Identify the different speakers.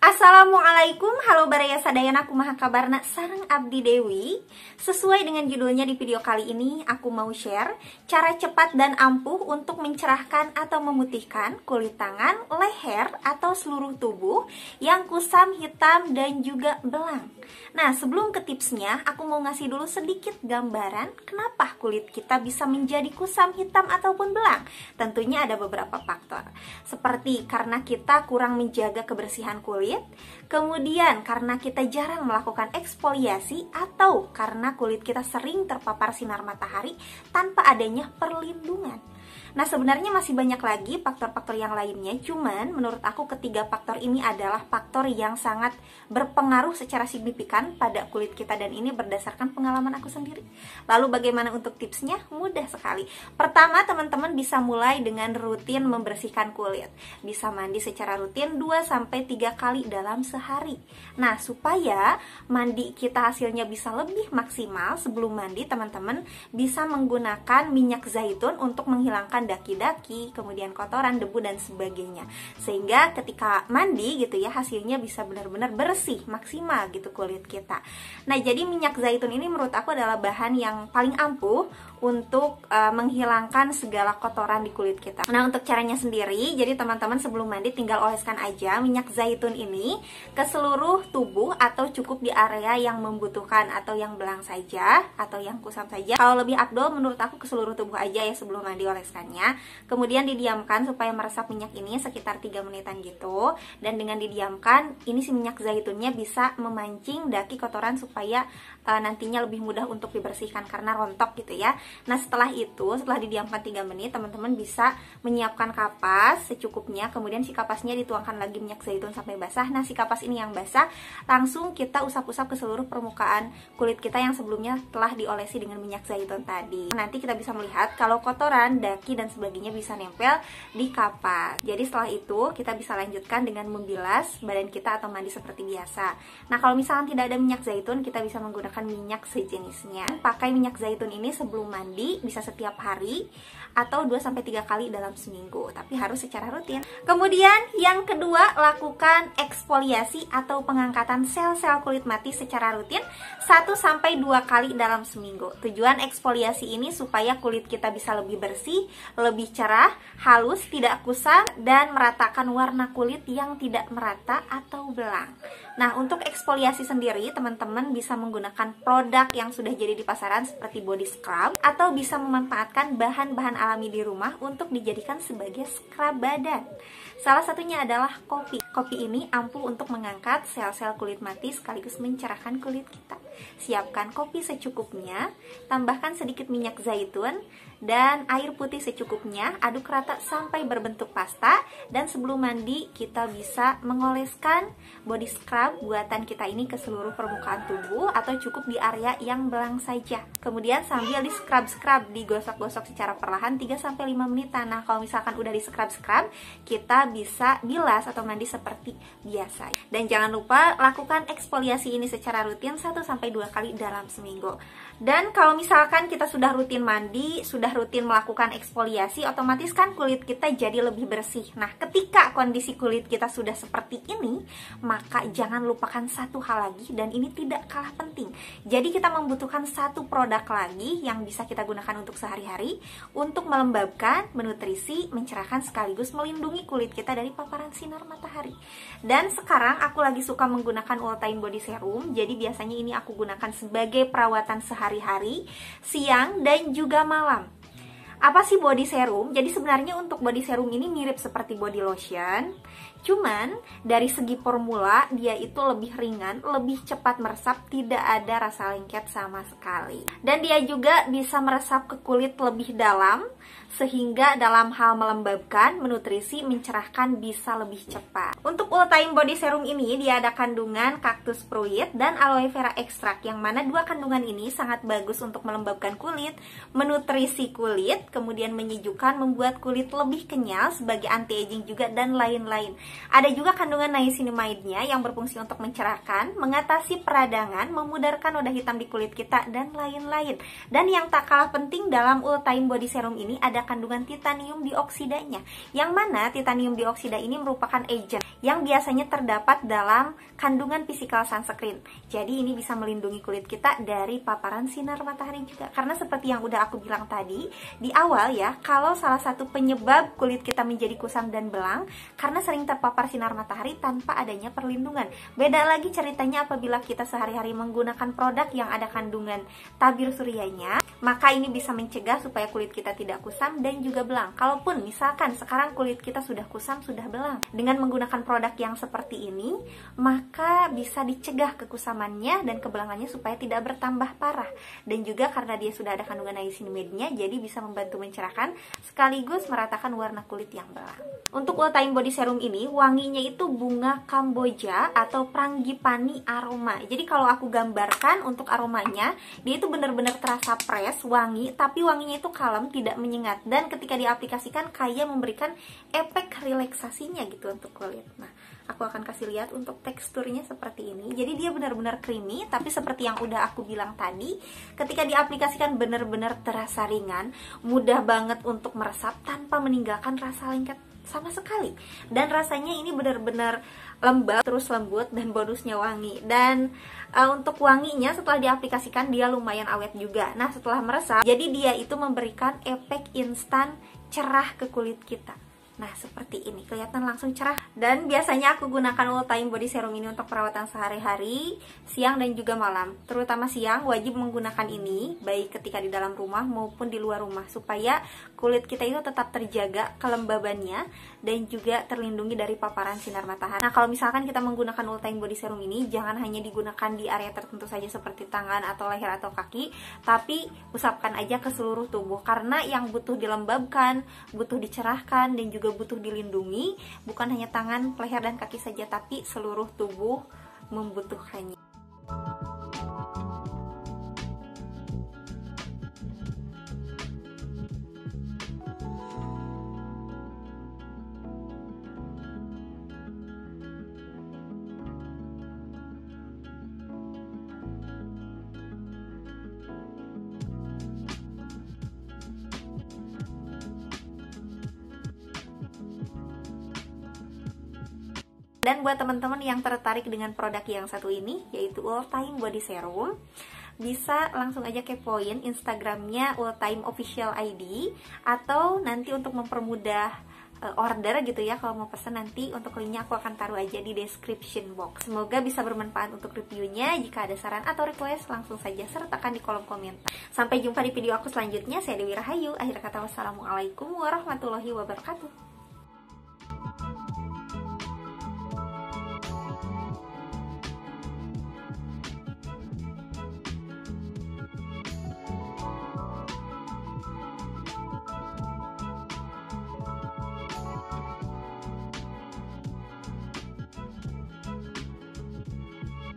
Speaker 1: Assalamualaikum, halo baraya sadayana kumaha kabarna sarang Abdi Dewi Sesuai dengan judulnya di video kali ini, aku mau share Cara cepat dan ampuh untuk mencerahkan atau memutihkan kulit tangan, leher, atau seluruh tubuh Yang kusam, hitam, dan juga belang Nah, sebelum ke tipsnya, aku mau ngasih dulu sedikit gambaran Kenapa kulit kita bisa menjadi kusam, hitam, ataupun belang Tentunya ada beberapa faktor Seperti karena kita kurang menjaga kebersihan kulit kulit. Kemudian karena kita jarang melakukan eksfoliasi atau karena kulit kita sering terpapar sinar matahari tanpa adanya perlindungan. Nah sebenarnya masih banyak lagi faktor-faktor yang lainnya Cuman menurut aku ketiga faktor ini adalah faktor yang sangat berpengaruh secara signifikan pada kulit kita Dan ini berdasarkan pengalaman aku sendiri Lalu bagaimana untuk tipsnya? Mudah sekali Pertama teman-teman bisa mulai dengan rutin membersihkan kulit Bisa mandi secara rutin 2-3 kali dalam sehari Nah supaya mandi kita hasilnya bisa lebih maksimal Sebelum mandi teman-teman bisa menggunakan minyak zaitun untuk menghilangkan daki-daki, kemudian kotoran debu dan sebagainya. Sehingga ketika mandi gitu ya hasilnya bisa benar-benar bersih maksimal gitu kulit kita. Nah, jadi minyak zaitun ini menurut aku adalah bahan yang paling ampuh untuk uh, menghilangkan segala kotoran di kulit kita. Nah, untuk caranya sendiri, jadi teman-teman sebelum mandi tinggal oleskan aja minyak zaitun ini ke seluruh tubuh atau cukup di area yang membutuhkan atau yang belang saja atau yang kusam saja. Kalau lebih abdol menurut aku ke seluruh tubuh aja ya sebelum mandi oleskan minyaknya kemudian didiamkan supaya meresap minyak ini sekitar 3 menitan gitu dan dengan didiamkan ini si minyak zaitunnya bisa memancing daki kotoran supaya e, nantinya lebih mudah untuk dibersihkan karena rontok gitu ya nah setelah itu setelah didiamkan 3 menit teman-teman bisa menyiapkan kapas secukupnya kemudian si kapasnya dituangkan lagi minyak zaitun sampai basah nah si kapas ini yang basah langsung kita usap-usap ke seluruh permukaan kulit kita yang sebelumnya telah diolesi dengan minyak zaitun tadi nanti kita bisa melihat kalau kotoran daki dan sebagainya bisa nempel di kapas. Jadi setelah itu kita bisa lanjutkan dengan membilas badan kita atau mandi seperti biasa. Nah kalau misalnya tidak ada minyak zaitun kita bisa menggunakan minyak sejenisnya. Pakai minyak zaitun ini sebelum mandi bisa setiap hari atau 2-3 kali dalam seminggu tapi harus secara rutin. Kemudian yang kedua lakukan eksfoliasi atau pengangkatan sel-sel kulit mati secara rutin 1-2 kali dalam seminggu. Tujuan eksfoliasi ini supaya kulit kita bisa lebih bersih, lebih cerah, halus, tidak kusam, dan meratakan warna kulit yang tidak merata atau belang. Nah, untuk eksfoliasi sendiri, teman-teman bisa menggunakan produk yang sudah jadi di pasaran seperti body scrub atau bisa memanfaatkan bahan-bahan alami di rumah untuk dijadikan sebagai scrub badan. Salah satunya adalah kopi. Kopi ini ampuh untuk mengangkat sel-sel kulit mati sekaligus mencerahkan kulit kita siapkan kopi secukupnya, tambahkan sedikit minyak zaitun, dan air putih secukupnya, aduk rata sampai berbentuk pasta, dan sebelum mandi kita bisa mengoleskan body scrub buatan kita ini ke seluruh permukaan tubuh atau cukup di area yang belang saja. Kemudian sambil di scrub-scrub, digosok-gosok secara perlahan 3-5 menit. Nah kalau misalkan udah di scrub-scrub, kita bisa bilas atau mandi seperti biasa. Dan jangan lupa lakukan eksfoliasi ini secara rutin 1 sampai sampai dua kali dalam seminggu. Dan kalau misalkan kita sudah rutin mandi, sudah rutin melakukan eksfoliasi, otomatis kan kulit kita jadi lebih bersih. Nah, ketika kondisi kulit kita sudah seperti ini, maka jangan lupakan satu hal lagi dan ini tidak kalah penting. Jadi kita membutuhkan satu produk lagi yang bisa kita gunakan untuk sehari-hari untuk melembabkan, menutrisi, mencerahkan sekaligus melindungi kulit kita dari paparan sinar matahari. Dan sekarang aku lagi suka menggunakan Ultime Body Serum, jadi biasanya ini aku digunakan sebagai perawatan sehari-hari, siang dan juga malam apa sih body serum? Jadi sebenarnya untuk body serum ini mirip seperti body lotion, cuman dari segi formula dia itu lebih ringan, lebih cepat meresap, tidak ada rasa lengket sama sekali. Dan dia juga bisa meresap ke kulit lebih dalam, sehingga dalam hal melembabkan, menutrisi, mencerahkan bisa lebih cepat. Untuk ultime Body Serum ini dia ada kandungan kaktus fruit dan aloe vera ekstrak, yang mana dua kandungan ini sangat bagus untuk melembabkan kulit, menutrisi kulit, kemudian menyejukkan, membuat kulit lebih kenyal sebagai anti-aging juga dan lain-lain. Ada juga kandungan niacinamide-nya yang berfungsi untuk mencerahkan, mengatasi peradangan, memudarkan noda hitam di kulit kita dan lain-lain. Dan yang tak kalah penting dalam Ultime Body Serum ini ada kandungan titanium dioksidanya. Yang mana titanium dioksida ini merupakan agent yang biasanya terdapat dalam kandungan physical sunscreen. Jadi ini bisa melindungi kulit kita dari paparan sinar matahari juga. Karena seperti yang udah aku bilang tadi, di awal ya kalau salah satu penyebab kulit kita menjadi kusam dan belang karena sering terpapar sinar matahari tanpa adanya perlindungan. Beda lagi ceritanya apabila kita sehari-hari menggunakan produk yang ada kandungan tabir surianya, maka ini bisa mencegah supaya kulit kita tidak kusam dan juga belang. Kalaupun misalkan sekarang kulit kita sudah kusam, sudah belang, dengan menggunakan produk yang seperti ini, maka bisa dicegah kekusamannya dan kebelangannya supaya tidak bertambah parah. Dan juga karena dia sudah ada kandungan niacinamide-nya, jadi bisa membantu membantu mencerahkan sekaligus meratakan warna kulit yang belang. Untuk all time body serum ini wanginya itu bunga kamboja atau prangipani aroma. Jadi kalau aku gambarkan untuk aromanya, dia itu benar-benar terasa fresh, wangi, tapi wanginya itu kalem, tidak menyengat dan ketika diaplikasikan kaya memberikan efek relaksasinya gitu untuk kulit. Nah, aku akan kasih lihat untuk teksturnya seperti ini. Jadi dia benar-benar creamy tapi seperti yang udah aku bilang tadi, ketika diaplikasikan benar-benar terasa ringan, mudah mudah banget untuk meresap tanpa meninggalkan rasa lengket sama sekali dan rasanya ini benar-benar lembab terus lembut dan bonusnya wangi dan uh, untuk wanginya setelah diaplikasikan dia lumayan awet juga nah setelah meresap jadi dia itu memberikan efek instan cerah ke kulit kita Nah, seperti ini. Kelihatan langsung cerah. Dan biasanya aku gunakan all time body serum ini untuk perawatan sehari-hari, siang dan juga malam. Terutama siang, wajib menggunakan ini, baik ketika di dalam rumah maupun di luar rumah, supaya kulit kita itu tetap terjaga kelembabannya dan juga terlindungi dari paparan sinar matahari. Nah, kalau misalkan kita menggunakan all time body serum ini, jangan hanya digunakan di area tertentu saja seperti tangan atau leher atau kaki, tapi usapkan aja ke seluruh tubuh. Karena yang butuh dilembabkan, butuh dicerahkan, dan juga juga butuh dilindungi, bukan hanya tangan, leher, dan kaki saja, tapi seluruh tubuh membutuhkannya. Dan buat teman-teman yang tertarik dengan produk yang satu ini, yaitu All Body Serum, bisa langsung aja kepoin Instagramnya All Official ID atau nanti untuk mempermudah eh, order gitu ya kalau mau pesan nanti untuk linknya aku akan taruh aja di description box semoga bisa bermanfaat untuk reviewnya jika ada saran atau request langsung saja sertakan di kolom komentar sampai jumpa di video aku selanjutnya saya Dewi Rahayu akhir kata wassalamualaikum warahmatullahi wabarakatuh